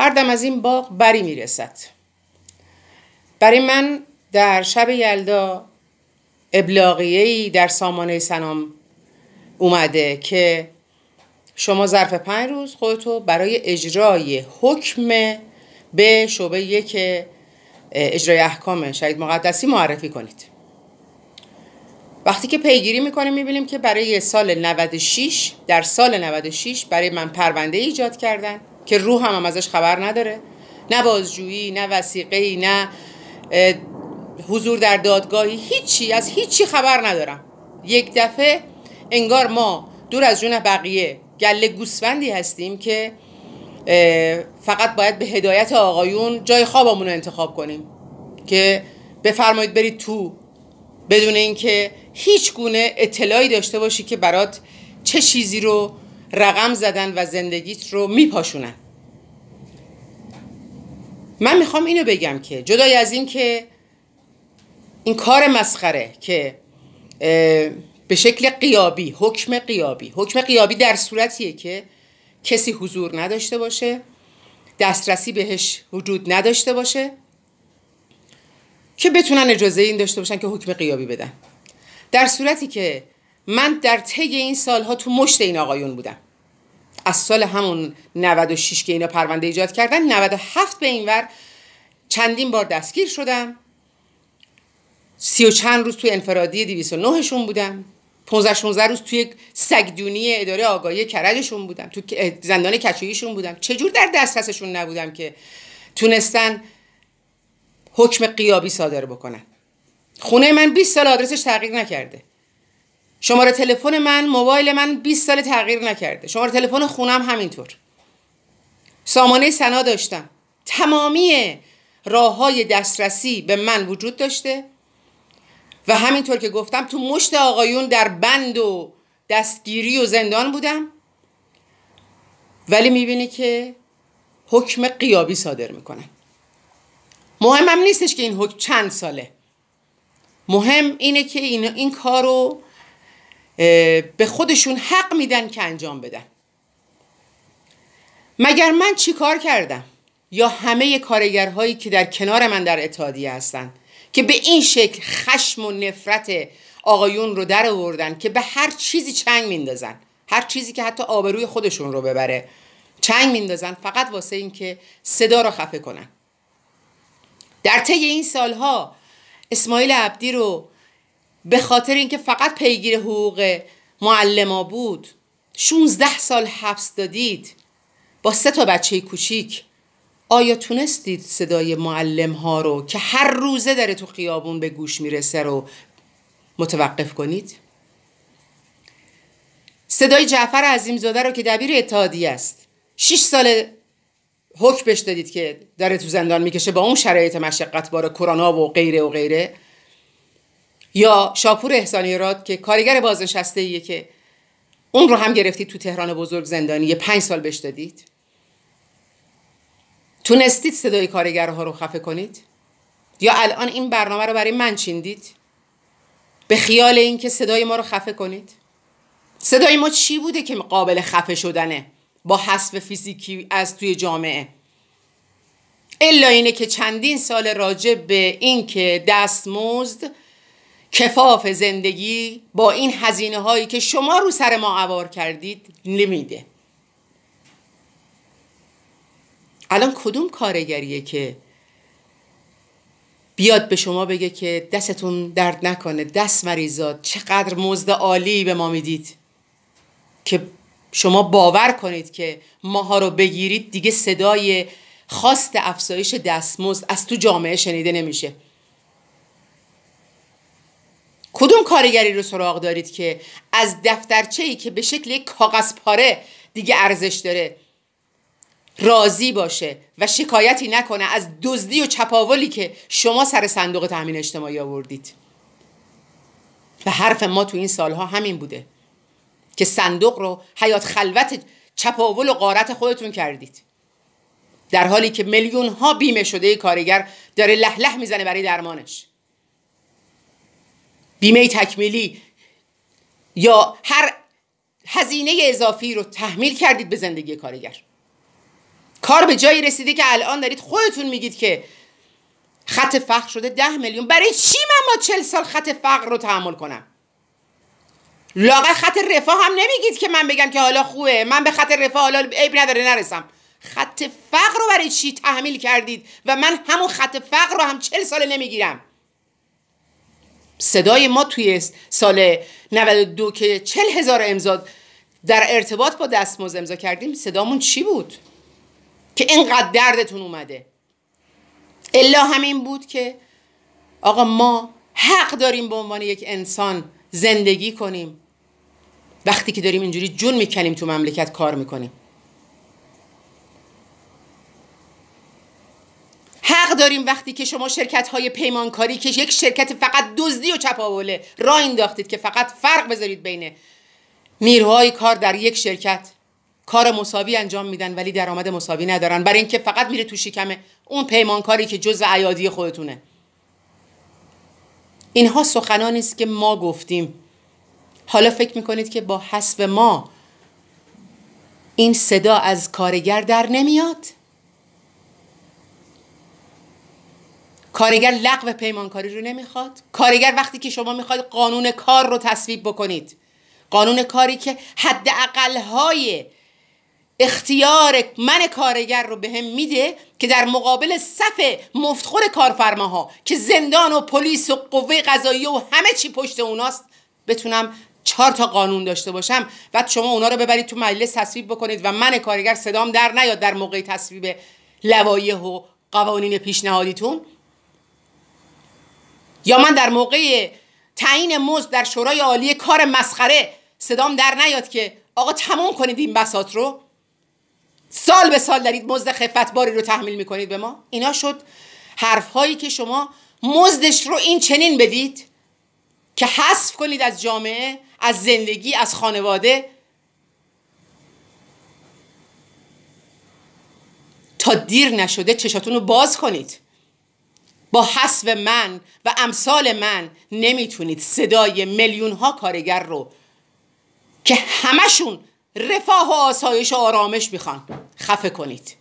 هر دم از این باغ بری میرسد برای من در شب یلدا ابلاغیهی در سامانه سنام اومده که شما ظرف پنج روز خودتو برای اجرای حکم به شعبه یک اجرای احکام شهید مقدسی معرفی کنید وقتی که پیگیری میکنیم میبینیم که برای سال 96 در سال 96 برای من پرونده ایجاد کردن که روح هم, هم ازش خبر نداره نه بازجویی نه وسیقه نه حضور در دادگاهی هیچی از هیچی خبر ندارم یک دفعه انگار ما دور از جون بقیه گله گوسفندی هستیم که فقط باید به هدایت آقایون جای خوابمون رو انتخاب کنیم که بفرمایید برید تو بدون اینکه هیچ گونه اطلاعی داشته باشی که برات چه چیزی رو رقم زدن و زندگیت رو میپاشونن من میخوام اینو بگم که جدای از این که این کار مسخره که به شکل قیابی حکم قیابی حکم قیابی در صورتیه که کسی حضور نداشته باشه دسترسی بهش وجود نداشته باشه که بتونن اجازه این داشته باشن که حکم قیابی بدن در صورتی که من در طی این سالها تو مشت این آقایون بودم از سال همون 96 که اینا پرونده ایجاد کردن 97 به اینور چندین بار دستگیر شدم سی و چند روز توی انفرادی 209 شون بودم 15 16 روز توی سگدونی اداره آگاهی کرجشون بودم تو زندان کچویشون بودم چجور در دسترسشون نبودم که تونستن حکم قیابی صادر بکنن خونه من 20 سال آدرسش تغییر نکرده شماره تلفن من موبایل من 20 سال تغییر نکرده شماره تلفن خونم همینطور سامانه سنا داشتم تمامی راه های دسترسی به من وجود داشته و همینطور که گفتم تو مشت آقایون در بند و دستگیری و زندان بودم ولی میبینی که حکم قیابی صادر میکنن مهمم نیستش که این حکم چند ساله مهم اینه که این, این کار رو به خودشون حق میدن که انجام بدن مگر من چی کار کردم یا همه کارگرهایی که در کنار من در اتحادیه هستن که به این شکل خشم و نفرت آقایون رو در آوردن که به هر چیزی چنگ میندازن هر چیزی که حتی آبروی خودشون رو ببره چنگ میندازن فقط واسه اینکه صدا رو خفه کنن در طی این سالها اسماعیل عبدی رو به خاطر اینکه فقط پیگیر حقوق معلما بود 16 سال حبس دادید با سه تا بچه کوچیک آیا تونستید صدای معلم ها رو که هر روزه داره تو خیابون به گوش میرسه رو متوقف کنید؟ صدای جعفر عظیمزاده رو که دبیر اتحادیه است شیش سال حکمش دادید که داره تو زندان میکشه با اون شرایط مشقت باره کرونا و غیره و غیره یا شاپور احسانی راد که کارگر بازنشسته ایه که اون رو هم گرفتید تو تهران بزرگ زندانی یه پنج سال بهش دادید تونستید صدای کارگرها رو خفه کنید یا الان این برنامه رو برای من چیندید به خیال اینکه صدای ما رو خفه کنید صدای ما چی بوده که قابل خفه شدنه با حسف فیزیکی از توی جامعه الا اینه که چندین سال راجع به اینکه دستمزد کفاف زندگی با این هزینه هایی که شما رو سر ما عوار کردید نمیده الان کدوم کارگریه که بیاد به شما بگه که دستتون درد نکنه دست مریضات چقدر مزد عالی به ما میدید که شما باور کنید که ماها رو بگیرید دیگه صدای خواست افزایش دستمزد از تو جامعه شنیده نمیشه کدوم کارگری رو سراغ دارید که از دفترچه ای که به شکل یک کاغذ پاره دیگه ارزش داره راضی باشه و شکایتی نکنه از دزدی و چپاولی که شما سر صندوق تامین اجتماعی آوردید و حرف ما تو این سالها همین بوده که صندوق رو حیات خلوت چپاول و قارت خودتون کردید در حالی که میلیون ها بیمه شده کارگر داره لح لح میزنه برای درمانش بیمه تکمیلی یا هر هزینه اضافی رو تحمیل کردید به زندگی کارگر کار به جایی رسیده که الان دارید خودتون میگید که خط فقر شده ده میلیون برای چی من ما چل سال خط فقر رو تحمل کنم لاغه خط رفاه هم نمیگید که من بگم که حالا خوبه من به خط رفاه حالا عیب نداره نرسم خط فقر رو برای چی تحمیل کردید و من همون خط فقر رو هم چل سال نمیگیرم صدای ما توی سال 92 که 40 هزار امضا در ارتباط با دستمزد امضا کردیم صدامون چی بود که اینقدر دردتون اومده الا همین بود که آقا ما حق داریم به عنوان یک انسان زندگی کنیم وقتی که داریم اینجوری جون میکنیم تو مملکت کار میکنیم داریم وقتی که شما شرکت های پیمانکاری که یک شرکت فقط دزدی و چپاوله را انداختید که فقط فرق بذارید بین نیروهای کار در یک شرکت کار مساوی انجام میدن ولی درآمد مساوی ندارن برای اینکه فقط میره تو شکمه اون پیمانکاری که جزء عیادی خودتونه اینها سخنانی است که ما گفتیم حالا فکر میکنید که با حسب ما این صدا از کارگر در نمیاد کارگر لغو پیمانکاری رو نمیخواد کارگر وقتی که شما میخواد قانون کار رو تصویب بکنید قانون کاری که حد های اختیار من کارگر رو بهم به میده که در مقابل صف مفتخور کارفرماها که زندان و پلیس و قوه قضاییه و همه چی پشت اوناست بتونم چهار تا قانون داشته باشم بعد شما اونا رو ببرید تو مجلس تصویب بکنید و من کارگر صدام در نیاد در موقع تصویب لوایح و قوانین پیشنهادیتون یا من در موقع تعیین مزد در شورای عالی کار مسخره صدام در نیاد که آقا تموم کنید این بسات رو سال به سال دارید مزد باری رو تحمیل میکنید به ما اینا شد حرف هایی که شما مزدش رو این چنین بدید که حذف کنید از جامعه از زندگی از خانواده تا دیر نشده چشاتون رو باز کنید با حسب من و امثال من نمیتونید صدای میلیون ها کارگر رو که همشون رفاه و آسایش و آرامش میخوان خفه کنید